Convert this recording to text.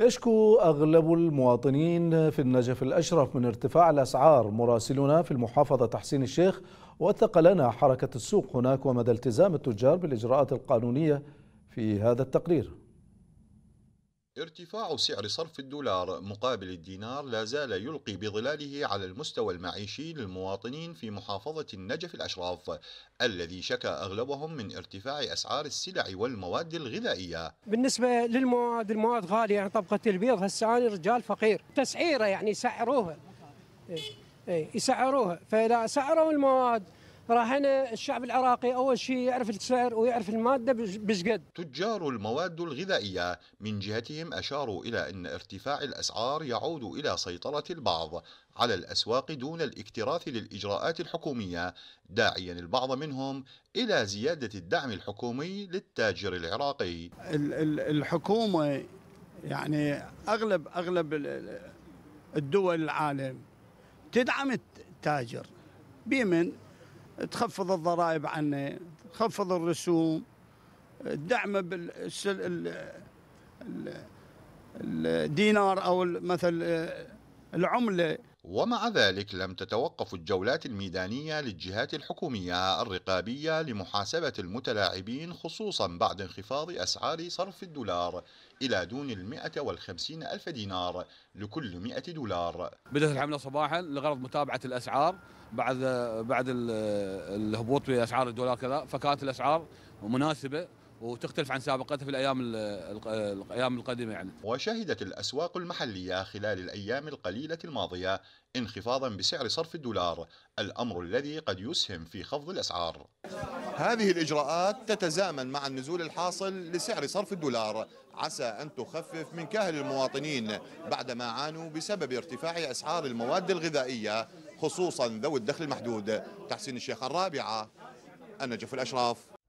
يشكو أغلب المواطنين في النجف الأشرف من ارتفاع الأسعار مراسلنا في المحافظة تحسين الشيخ وثق لنا حركة السوق هناك ومدى التزام التجار بالإجراءات القانونية في هذا التقرير ارتفاع سعر صرف الدولار مقابل الدينار لا زال يلقي بظلاله على المستوى المعيشي للمواطنين في محافظة النجف الأشراف الذي شكى أغلبهم من ارتفاع أسعار السلع والمواد الغذائية بالنسبة للمواد المواد غالية يعني طبقة البيض هسه أنا رجال فقير تسعيرة يعني إيه، إيه، يسعروها يسعروها فإذا سعروا المواد راح هنا الشعب العراقي اول شيء يعرف السعر ويعرف الماده بشقد تجار المواد الغذائيه من جهتهم اشاروا الى ان ارتفاع الاسعار يعود الى سيطره البعض على الاسواق دون الاكتراث للاجراءات الحكوميه داعيا البعض منهم الى زياده الدعم الحكومي للتاجر العراقي الحكومه يعني اغلب اغلب الدول العالم تدعم التاجر بمن تخفض الضرائب عنه تخفض الرسوم دعمه بالسل... الدينار او مثل آه، العمله ومع ذلك لم تتوقف الجولات الميدانية للجهات الحكومية الرقابية لمحاسبة المتلاعبين خصوصا بعد انخفاض أسعار صرف الدولار إلى دون المئة والخمسين ألف دينار لكل مئة دولار بدأت الحملة صباحا لغرض متابعة الأسعار بعد بعد الهبوط بأسعار الدولار كذا فكانت الأسعار مناسبة وتختلف عن سابقتها في الايام الايام القادمه يعني. وشهدت الاسواق المحليه خلال الايام القليله الماضيه انخفاضا بسعر صرف الدولار، الامر الذي قد يسهم في خفض الاسعار. هذه الاجراءات تتزامن مع النزول الحاصل لسعر صرف الدولار، عسى ان تخفف من كاهل المواطنين بعدما عانوا بسبب ارتفاع اسعار المواد الغذائيه خصوصا ذوي الدخل المحدود. تحسين الشيخ الرابعه النجف الاشراف.